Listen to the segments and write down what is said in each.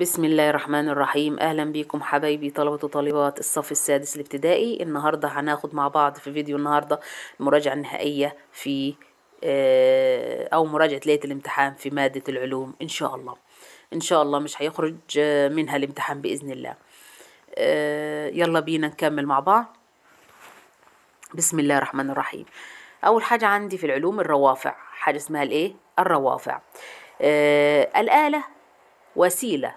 بسم الله الرحمن الرحيم اهلا بيكم حبايبي طلبه وطالبات الصف السادس الابتدائي النهارده هناخد مع بعض في فيديو النهارده المراجعه النهائيه في آه، او مراجعه ليله الامتحان في ماده العلوم ان شاء الله ان شاء الله مش هيخرج آه، منها الامتحان باذن الله آه، يلا بينا نكمل مع بعض بسم الله الرحمن الرحيم اول حاجه عندي في العلوم الروافع حاجه اسمها الايه الروافع آه الآلة وسيلة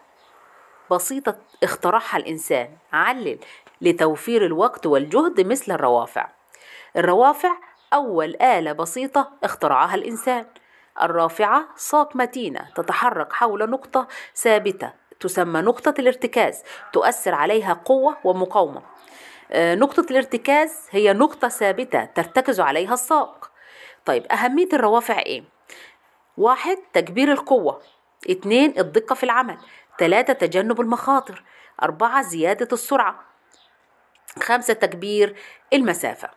بسيطة اخترعها الإنسان علل لتوفير الوقت والجهد مثل الروافع الروافع أول آلة بسيطة اخترعها الإنسان الرافعة ساق متينة تتحرك حول نقطة ثابتة تسمى نقطة الارتكاز تؤثر عليها قوة ومقاومة آه، نقطة الارتكاز هي نقطة ثابتة ترتكز عليها الساق طيب أهمية الروافع إيه؟ واحد تكبير القوة اتنين الدقة في العمل ثلاثة تجنب المخاطر أربعة زيادة السرعة خمسة تكبير المسافة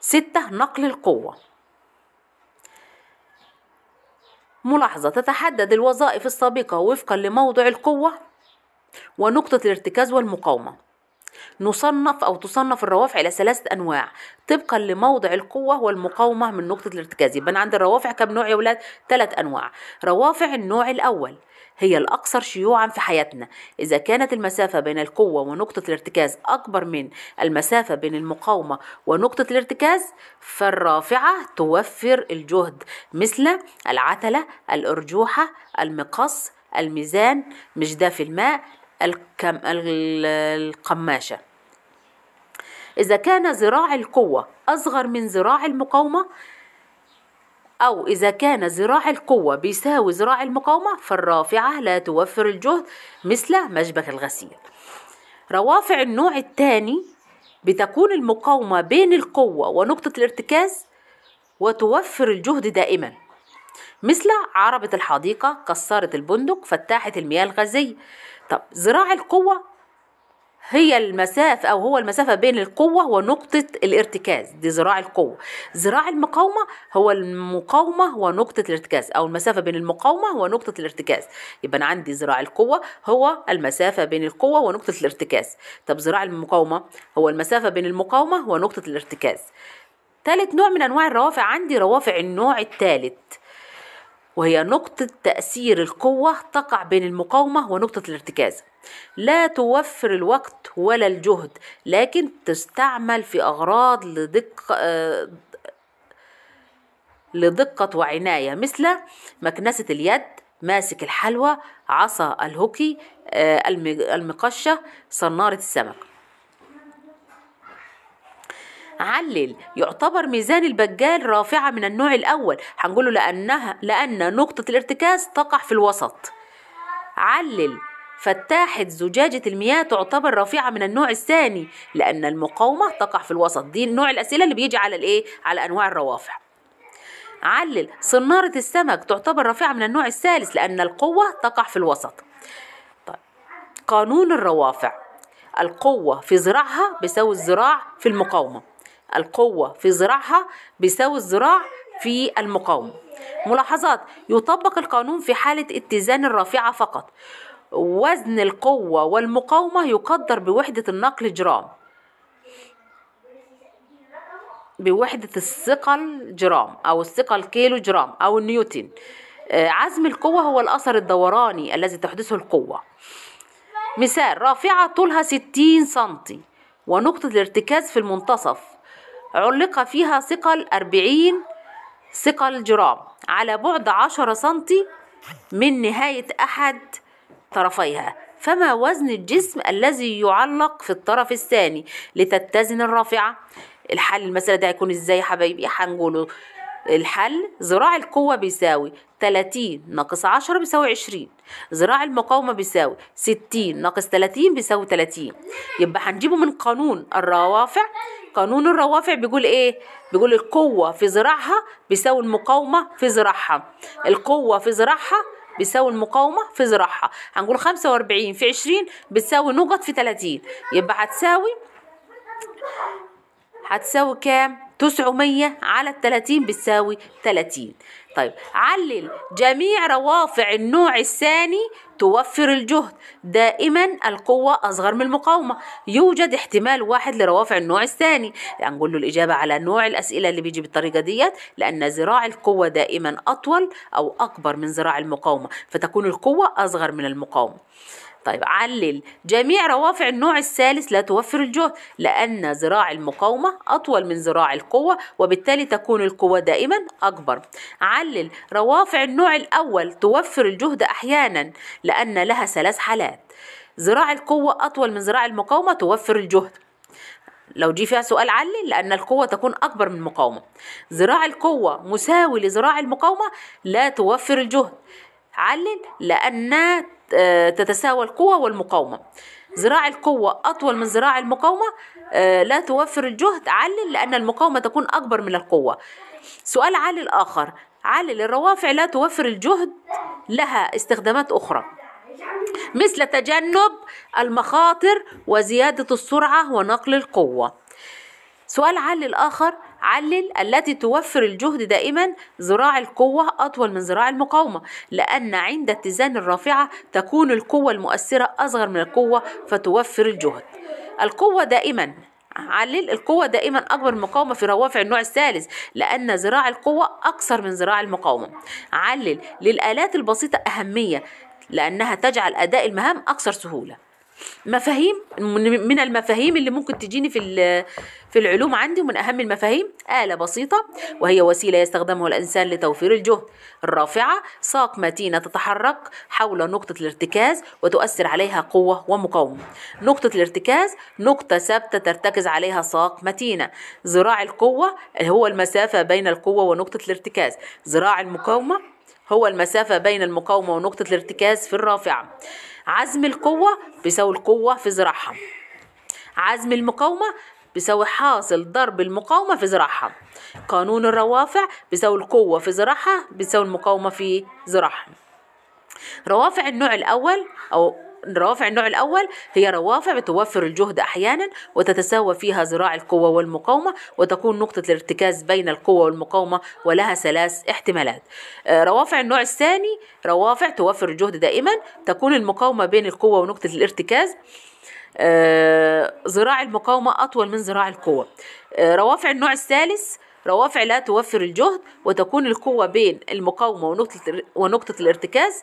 ستة نقل القوة ملاحظة تتحدد الوظائف السابقة وفقا لموضع القوة ونقطة الارتكاز والمقاومة نصنف أو تصنف الروافع إلى ثلاثة أنواع طبقا لموضع القوة والمقاومة من نقطة الارتكاز يبقى أنا الروافع كم نوع يا ولاد؟ ثلاث أنواع روافع النوع الأول هي الأكثر شيوعا في حياتنا إذا كانت المسافة بين القوة ونقطة الارتكاز أكبر من المسافة بين المقاومة ونقطة الارتكاز فالرافعة توفر الجهد مثل العتلة الأرجوحة المقص الميزان مجداف الماء الكم... القماشة إذا كان ذراع القوة أصغر من ذراع المقاومة أو إذا كان ذراع القوة بيساوي ذراع المقاومة فالرافعة لا توفر الجهد مثل مشبك الغسيل روافع النوع الثاني بتكون المقاومة بين القوة ونقطة الارتكاز وتوفر الجهد دائما مثل عربة الحديقة كسرت البندق فتاحة المياه الغازية طب ذراع القوة هي المسافة أو هو المسافة بين القوة ونقطة الارتكاز دي ذراع القوة ذراع المقاومة هو المقاومة ونقطة الارتكاز أو المسافة بين المقاومة ونقطة الارتكاز يبقى أنا عندي ذراع القوة هو المسافة بين القوة ونقطة الارتكاز طب ذراع المقاومة هو المسافة بين المقاومة ونقطة الارتكاز ثالث نوع من أنواع الروافع عندي روافع النوع الثالث وهي نقطة تأثير القوة تقع بين المقاومة ونقطة الارتكاز لا توفر الوقت ولا الجهد لكن تستعمل في أغراض لدقة آه، لدقة وعناية مثل مكنسة اليد ماسك الحلوى عصا الهوكي آه، المقشة صنارة السمك علل يعتبر ميزان البجال رافعة من النوع الأول هنقوله لأنها لأن نقطة الارتكاز تقع في الوسط علل فتاحة زجاجة المياه تعتبر رافعة من النوع الثاني لأن المقاومة تقع في الوسط دي نوع الأسئلة اللي بيجي على الإيه؟ على أنواع الروافع علل صنارة السمك تعتبر رافعة من النوع الثالث لأن القوة تقع في الوسط طيب. قانون الروافع القوة في ذراعها بيساوي الذراع في المقاومة القوة في زراعها بيساوي الزراع في المقاومة ملاحظات يطبق القانون في حالة اتزان الرافعة فقط وزن القوة والمقاومة يقدر بوحدة النقل جرام بوحدة الثقل جرام أو الثقل كيلو جرام أو النيوتن آه، عزم القوة هو الأثر الدوراني الذي تحدثه القوة مثال رافعة طولها 60 سنتي ونقطة الارتكاز في المنتصف علق فيها ثقل أربعين ثقل جرام على بعد عشرة سنتي من نهاية أحد طرفيها فما وزن الجسم الذي يعلق في الطرف الثاني لتتزن الرافعة الحل المسألة ده هيكون ازاي يا حبايبي هنقوله الحل ذراع القوة بيساوي 30 ناقص 10 بيساوي 20 ذراع المقاومة بيساوي 60 ناقص 30 بيساوي 30 يبقى هنجيبه من قانون الروافع قانون الروافع بيقول ايه بيقول القوة في ذراعها بيساوي المقاومة في ذراعها القوة في ذراعها بيساوي المقاومة في ذراعها هنقول 45 في 20 بتساوي نقط في 30 يبقى هتساوي هتساوي كام 900 على ال 30 بتساوي 30 طيب علل جميع روافع النوع الثاني توفر الجهد دائما القوة أصغر من المقاومة يوجد احتمال واحد لروافع النوع الثاني يعني نقول له الإجابة على نوع الأسئلة اللي بيجي بالطريقة ديت لأن ذراع القوة دائما أطول أو أكبر من ذراع المقاومة فتكون القوة أصغر من المقاومة طيب علل جميع روافع النوع الثالث لا توفر الجهد لأن ذراع المقاومة أطول من ذراع القوة وبالتالي تكون القوة دائما أكبر علل روافع النوع الأول توفر الجهد أحيانا لأن لها ثلاث حالات ذراع القوة أطول من ذراع المقاومة توفر الجهد لو جه فيها سؤال علل لأن القوة تكون أكبر من المقاومة ذراع القوة مساوي لذراع المقاومة لا توفر الجهد علل لأنها آه، تتساوى القوة والمقاومة ذراع القوة أطول من ذراع المقاومة آه، لا توفر الجهد علل لأن المقاومة تكون أكبر من القوة سؤال علل آخر علل الروافع لا توفر الجهد لها استخدامات أخرى مثل تجنب المخاطر وزيادة السرعة ونقل القوة سؤال علل آخر علل التي توفر الجهد دائما ذراع القوة أطول من ذراع المقاومة لأن عند اتزان الرافعة تكون القوة المؤثرة أصغر من القوة فتوفر الجهد القوة دائما علل القوة دائما أكبر المقاومة في روافع النوع الثالث لأن ذراع القوة أقصر من ذراع المقاومة علل للآلات البسيطة أهمية لأنها تجعل أداء المهام أكثر سهولة مفاهيم من المفاهيم اللي ممكن تجيني في في العلوم عندي ومن أهم المفاهيم آلة بسيطة وهي وسيلة يستخدمها الإنسان لتوفير الجهد الرافعة ساق متينة تتحرك حول نقطة الارتكاز وتؤثر عليها قوة ومقاومة نقطة الارتكاز نقطة ثابتة ترتكز عليها ساق متينة ذراع القوة هو المسافة بين القوة ونقطة الارتكاز ذراع المقاومة هو المسافة بين المقاومة ونقطة الارتكاز في الرافعة عزم القوة بيساوي القوة في ذراعها عزم المقاومة بيساوي حاصل ضرب المقاومة في ذراعها قانون الروافع بيساوي القوة في ذراعها بيساوي المقاومة في ذراعها روافع النوع الأول أو الروافع النوع الأول هي روافع توفر الجهد أحيانا وتتساوى فيها ذراع القوة والمقاومة وتكون نقطة الارتكاز بين القوة والمقاومة ولها ثلاث احتمالات آه، روافع النوع الثاني روافع توفر الجهد دائما تكون المقاومة بين القوة ونقطة الارتكاز ذراع آه، المقاومة أطول من ذراع القوة آه، روافع النوع الثالث روافع لا توفر الجهد وتكون القوة بين المقاومة ونقطة, ونقطة الارتكاز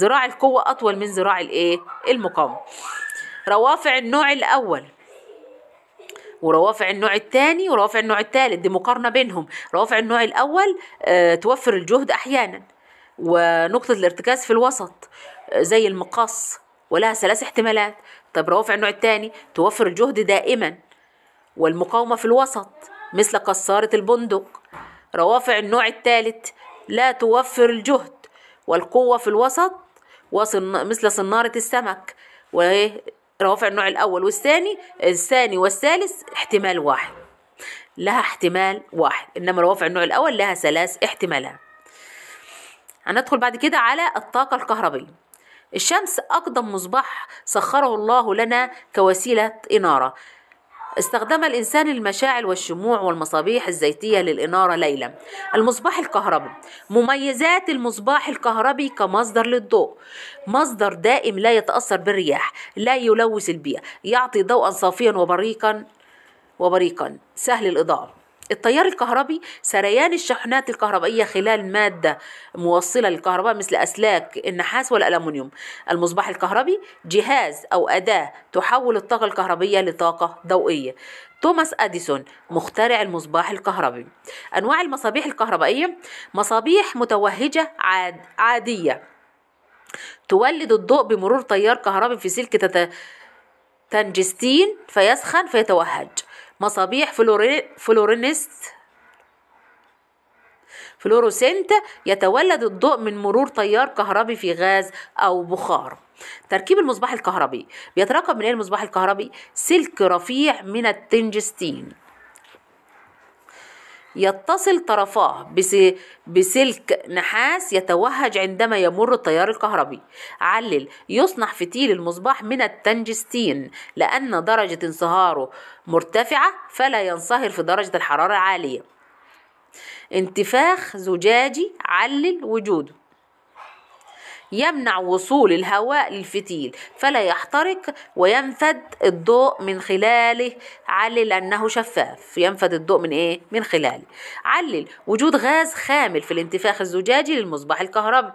ذراع آه، القوة أطول من ذراع الإيه؟ المقاومة روافع النوع الأول وروافع النوع الثاني وروافع النوع الثالث دي مقارنة بينهم روافع النوع الأول آه، توفر الجهد أحيانا ونقطة الارتكاز في الوسط آه، زي المقص ولها ثلاث احتمالات طب روافع النوع الثاني توفر الجهد دائما والمقاومة في الوسط مثل قصارة البندق روافع النوع الثالث لا توفر الجهد والقوة في الوسط وصن... مثل صنارة السمك وروافع النوع الأول والثاني الثاني والثالث احتمال واحد لها احتمال واحد إنما روافع النوع الأول لها ثلاث احتمالات هندخل بعد كده على الطاقة الكهربية الشمس أقدم مصباح سخره الله لنا كوسيلة إنارة استخدم الإنسان المشاعل والشموع والمصابيح الزيتية للإنارة ليلا المصباح الكهربي مميزات المصباح الكهربي كمصدر للضوء مصدر دائم لا يتأثر بالرياح لا يلوث البيئة يعطي ضوءا صافيا وبريقا وبريقا سهل الإضاءة التيار الكهربي سريان الشحنات الكهربائية خلال مادة موصلة للكهرباء مثل أسلاك النحاس والألمنيوم المصباح الكهربي جهاز أو أداة تحول الطاقة الكهربية لطاقة ضوئية توماس أديسون مخترع المصباح الكهربي أنواع المصابيح الكهربائية مصابيح متوهجة عاد عادية تولد الضوء بمرور تيار كهربي في سلك تنجستين فيسخن فيتوهج مصابيح فلورينست فلوروسنت يتولد الضوء من مرور تيار كهربي في غاز أو بخار تركيب المصباح الكهربي بيتركب من ايه المصباح الكهربي سلك رفيع من التنجستين يتصل طرفاه بسلك نحاس يتوهج عندما يمر التيار الكهربي علل يصنع فتيل المصباح من التنجستين لأن درجة انصهاره مرتفعة فلا ينصهر في درجة الحرارة العالية انتفاخ زجاجي علل وجوده يمنع وصول الهواء للفتيل فلا يحترق وينفد الضوء من خلاله علل أنه شفاف ينفد الضوء من إيه؟ من خلاله علل وجود غاز خامل في الانتفاخ الزجاجي للمصباح الكهربي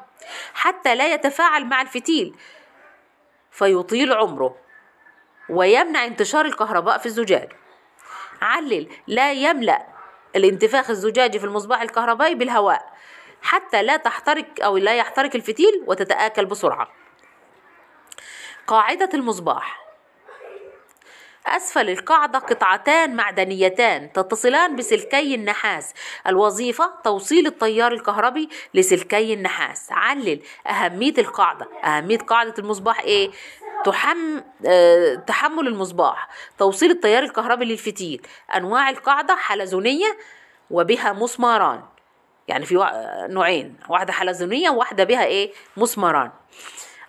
حتى لا يتفاعل مع الفتيل فيطيل عمره ويمنع انتشار الكهرباء في الزجاج علل لا يملأ الانتفاخ الزجاجي في المصباح الكهربائي بالهواء حتى لا تحترق أو لا يحترق الفتيل وتتآكل بسرعة قاعدة المصباح أسفل القاعدة قطعتان معدنيتان تتصلان بسلكي النحاس الوظيفة توصيل التيار الكهربي لسلكي النحاس علل أهمية القاعدة أهمية قاعدة المصباح إيه؟ تحم... أه... تحمل المصباح توصيل التيار الكهربي للفتيل أنواع القاعدة حلزونية وبها مسماران يعني في نوعين واحدة حلزونية وواحدة بها ايه مسمران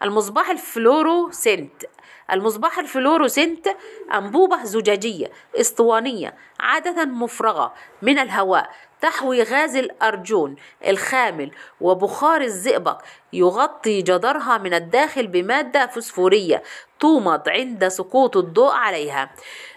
المصباح الفلورو سنت المصباح الفلورو سنت أنبوبة زجاجية اسطوانية عادة مفرغة من الهواء تحوي غاز الأرجون الخامل وبخار الزئبق يغطي جدرها من الداخل بمادة فسفورية تومض عند سقوط الضوء عليها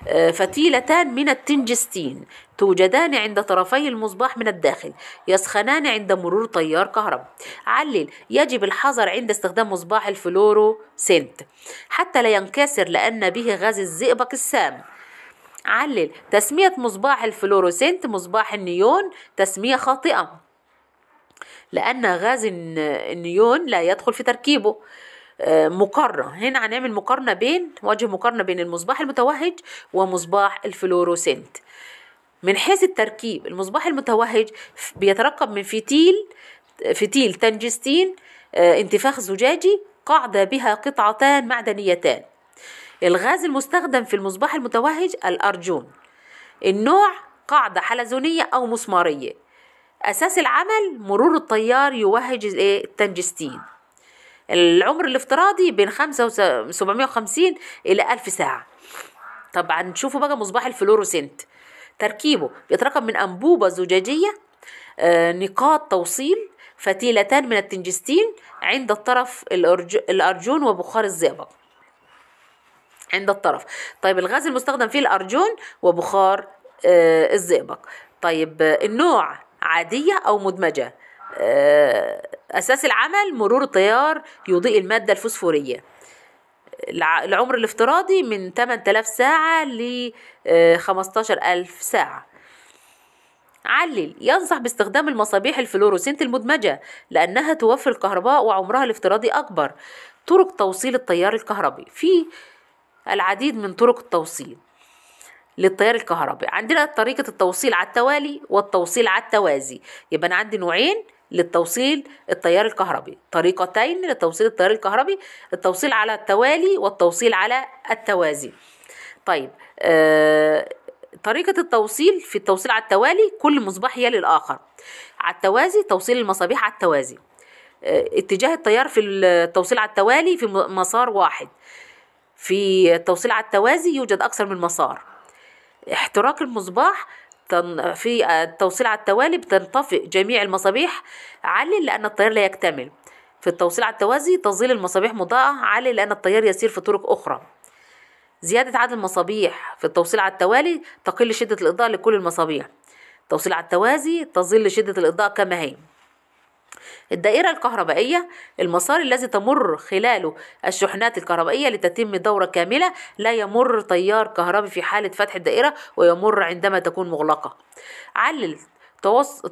آه، فتيلتان من التنجستين توجدان عند طرفي المصباح من الداخل يسخنان عند مرور تيار كهرباء علل يجب الحذر عند استخدام مصباح الفلورو سنت حتى لا ينكسر لأن به غاز الزئبق السام علل تسمية مصباح الفلوروسنت مصباح النيون تسمية خاطئة لأن غاز النيون لا يدخل في تركيبه آه، مقارنة هنا هنعمل مقارنة بين وجه مقارنة بين المصباح المتوهج ومصباح الفلوروسنت من حيث التركيب المصباح المتوهج بيتركب من فتيل فتيل تنجستين آه، انتفاخ زجاجي قاعدة بها قطعتان معدنيتان الغاز المستخدم في المصباح المتوهج الأرجون النوع قاعدة حلزونية أو مسمارية أساس العمل مرور التيار يوهج التنجستين العمر الافتراضي بين 750 إلى 1000 ساعة طبعا شوفوا بقى مصباح الفلوروسنت تركيبه بيتركب من أنبوبة زجاجية آه، نقاط توصيل فتيلتان من التنجستين عند الطرف الأرجون وبخار الزئبق عند الطرف طيب الغاز المستخدم فيه الأرجون وبخار آه، الزئبق طيب النوع عادية أو مدمجة آه، أساس العمل مرور طيار يضيء المادة الفوسفورية العمر الافتراضي من 8000 ساعة ل 15000 آه، ساعة علل ينصح باستخدام المصابيح الفلوروسنت المدمجة لأنها توفر الكهرباء وعمرها الافتراضي أكبر طرق توصيل التيار الكهربي في العديد من طرق التوصيل للتيار الكهربي عندنا طريقة التوصيل على التوالي والتوصيل على التوازي يبقى أنا عندي نوعين للتوصيل التيار الكهربي طريقتين لتوصيل التيار الكهربي التوصيل على التوالي والتوصيل على التوازي طيب آه طريقة التوصيل في التوصيل على التوالي كل مصباح يلي الآخر على التوازي توصيل المصابيح على التوازي آه، اتجاه التيار في التوصيل على التوالي في مسار واحد في التوصيل على التوازي يوجد أكثر من مسار احتراق المصباح في التوصيل على التوالي بتنطفئ جميع المصابيح علي لأن التيار لا يكتمل في التوصيل على التوازي تظل المصابيح مضاءة علي لأن التيار يسير في طرق أخرى زيادة عدد المصابيح في التوصيل على التوالي تقل شدة الإضاءة لكل المصابيح التوصيل على التوازي تظل شدة الإضاءة كما هي الدائرة الكهربائية المسار الذي تمر خلاله الشحنات الكهربائية لتتم دورة كاملة لا يمر تيار كهربي في حالة فتح الدائرة ويمر عندما تكون مغلقة علل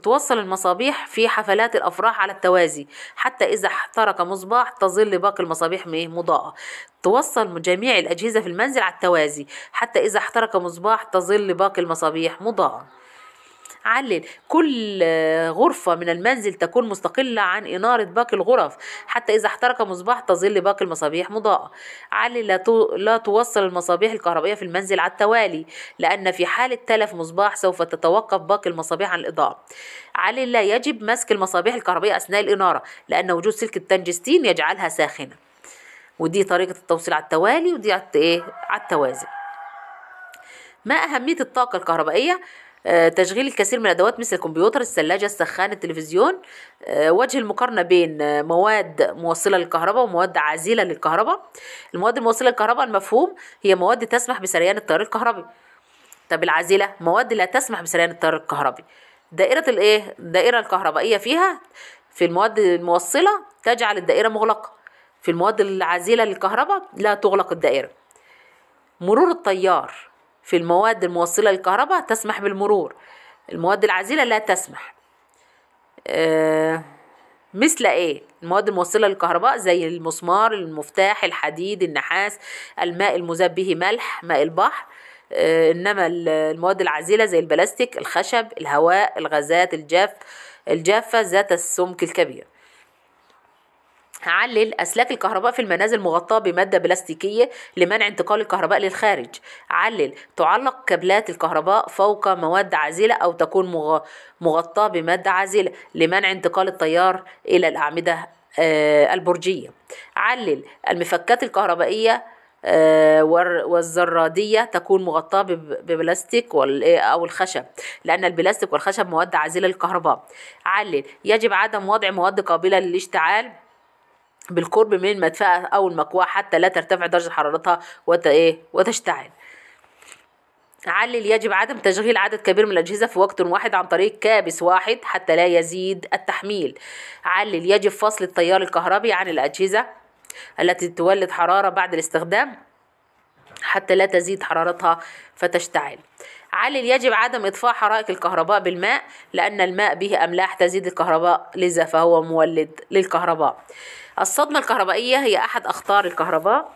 توصل المصابيح في حفلات الأفراح على التوازي حتى إذا احترق مصباح تظل باقي المصابيح مضاءة توصل جميع الأجهزة في المنزل على التوازي حتى إذا احترق مصباح تظل باقي المصابيح مضاءة علل كل غرفة من المنزل تكون مستقلة عن إنارة باقي الغرف حتى إذا احترق مصباح تظل باقي المصابيح مضاءة علل لا, تو... لا توصل المصابيح الكهربائية في المنزل على التوالي لأن في حالة تلف مصباح سوف تتوقف باقي المصابيح عن الإضاءة علل لا يجب مسك المصابيح الكهربائية أثناء الإنارة لأن وجود سلك التنجستين يجعلها ساخنة ودي طريقة التوصيل على التوالي ودي على إيه على التوازي ما أهمية الطاقة الكهربائية آه، تشغيل الكثير من الأدوات مثل الكمبيوتر الثلاجة السخان التلفزيون آه، وجه المقارنة بين آه، مواد موصلة للكهرباء ومواد عازلة للكهرباء المواد الموصلة للكهرباء المفهوم هي مواد تسمح بسريان التيار الكهربي طب العازلة مواد لا تسمح بسريان التيار الكهربي دائرة الايه الدائرة الكهربائية فيها في المواد الموصلة تجعل الدائرة مغلقة في المواد العازلة للكهرباء لا تغلق الدائرة مرور التيار في المواد الموصلة للكهرباء تسمح بالمرور المواد العازلة لا تسمح آه، مثل ايه المواد الموصله للكهرباء زي المسمار المفتاح الحديد النحاس الماء المذاب به ملح ماء البحر آه، انما المواد العازله زي البلاستيك الخشب الهواء الغازات الجاف الجافه ذات السمك الكبير علل أسلاك الكهرباء في المنازل مغطاة بمادة بلاستيكية لمنع انتقال الكهرباء للخارج علل تعلق كابلات الكهرباء فوق مواد عازلة أو تكون مغطاة بمادة عازلة لمنع انتقال التيار إلى الأعمدة آه، البرجية علل المفكات الكهربائية آه، والزرادية تكون مغطاة ببلاستيك أو الخشب لأن البلاستيك والخشب مواد عازلة للكهرباء علل يجب عدم وضع مواد قابلة للاشتعال بالقرب من المدفأة أو المكواة حتى لا ترتفع درجة حرارتها وت... إيه؟ وتشتعل علل يجب عدم تشغيل عدد كبير من الأجهزة في وقت واحد عن طريق كابس واحد حتى لا يزيد التحميل علل يجب فصل التيار الكهربي عن الأجهزة التي تولد حرارة بعد الاستخدام حتى لا تزيد حرارتها فتشتعل علل يجب عدم إطفاء حرائق الكهرباء بالماء لأن الماء به أملاح تزيد الكهرباء لذا فهو مولد للكهرباء الصدمة الكهربائية هي أحد أخطار الكهرباء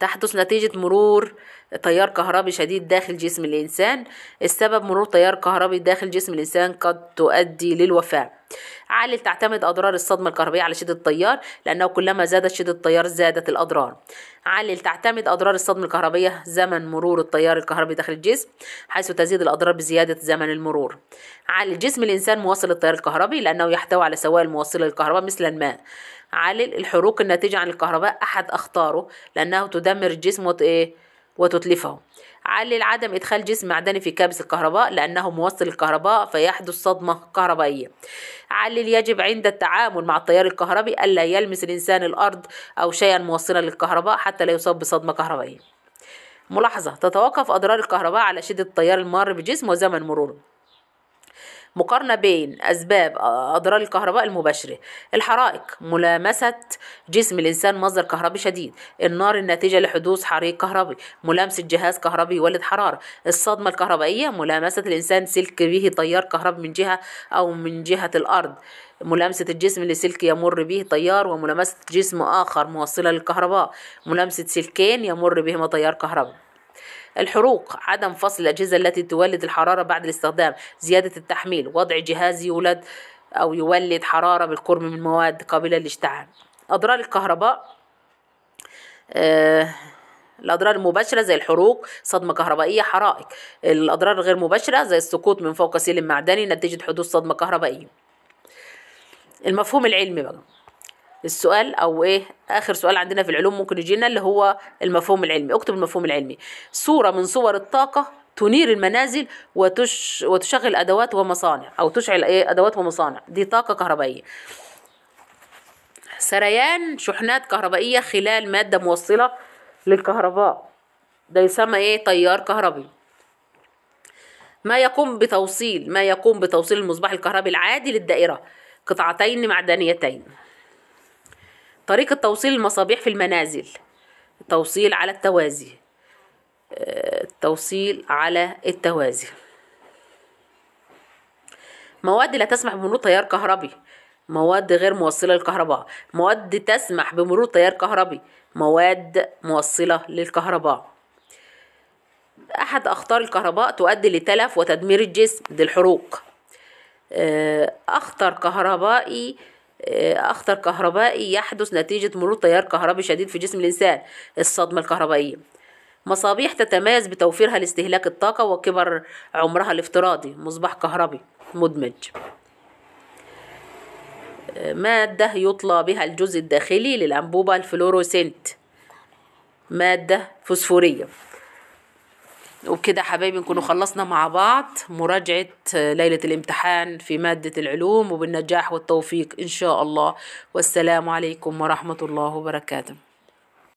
تحدث نتيجة مرور تيار كهربي شديد داخل جسم الإنسان السبب مرور تيار كهربي داخل جسم الإنسان قد تؤدي للوفاة عالل تعتمد أضرار الصدمة الكهربية على شدة التيار لأنه كلما زادت شدة التيار زادت الأضرار عالل تعتمد أضرار الصدمة الكهربية زمن مرور التيار الكهربي داخل الجسم حيث تزيد الأضرار بزيادة زمن المرور عالل جسم الإنسان مواصل التيار الكهربي لأنه يحتوي على سوائل موصلة للكهرباء مثل الماء عالل الحروق الناتجة عن الكهرباء أحد أخطاره لأنه تدمر الجسم وت... إيه؟ وتتلفه علل عدم إدخال جسم معدني في كابس الكهرباء لأنه موصل الكهرباء فيحدث صدمة كهربائية علل يجب عند التعامل مع التيار الكهربي ألا يلمس الإنسان الأرض أو شيئا موصلا للكهرباء حتى لا يصاب بصدمة كهربائية ملاحظة تتوقف أضرار الكهرباء على شدة التيار المار بجسم وزمن مروره مقارنة بين أسباب أضرار الكهرباء المباشرة الحرائق ملامسة جسم الإنسان مصدر كهربي شديد النار الناتجة لحدوث حريق كهربي ملامسة جهاز كهربي يولد حرارة الصدمة الكهربائية ملامسة الإنسان سلك به تيار كهربي من جهة أو من جهة الأرض ملامسة الجسم لسلك يمر به تيار وملامسة جسم آخر موصلة للكهرباء ملامسة سلكين يمر بهما تيار كهربي الحروق عدم فصل الأجهزة التي تولد الحرارة بعد الاستخدام زيادة التحميل وضع جهاز يولد أو يولد حرارة بالقرب من مواد قابلة للاشتعال أضرار الكهرباء آه الأضرار المباشرة زي الحروق صدمة كهربائية حرائق الأضرار الغير مباشرة زي السقوط من فوق سلم معدني نتيجة حدوث صدمة كهربائية المفهوم العلمي بقى السؤال او ايه اخر سؤال عندنا في العلوم ممكن يجينا اللي هو المفهوم العلمي اكتب المفهوم العلمي صوره من صور الطاقه تنير المنازل وتش وتشغل ادوات ومصانع او تشعل ايه ادوات ومصانع دي طاقه كهربائيه سريان شحنات كهربائيه خلال ماده موصله للكهرباء ده يسمى ايه تيار كهربي ما يقوم بتوصيل ما يقوم بتوصيل المصباح الكهربي العادي للدائره قطعتين معدنيتين طريقة توصيل المصابيح في المنازل التوصيل على التوازي آه، التوصيل على التوازي مواد لا تسمح بمرور تيار كهربي مواد غير موصلة للكهرباء مواد تسمح بمرور تيار كهربي مواد موصلة للكهرباء أحد أخطار الكهرباء تؤدي لتلف وتدمير الجسم دي الحروق آه، أخطر كهربائي آه، أخطر كهربائي يحدث نتيجة مرور تيار كهربي شديد في جسم الإنسان الصدمة الكهربائية مصابيح تتميز بتوفيرها لاستهلاك الطاقة وكبر عمرها الافتراضي مصباح كهربي مدمج آه، مادة يطلى بها الجزء الداخلي للأنبوبة الفلوروسنت مادة فوسفورية وبكده حبايبي نكون خلصنا مع بعض مراجعة آه، ليلة الامتحان في مادة العلوم وبالنجاح والتوفيق إن شاء الله والسلام عليكم ورحمة الله وبركاته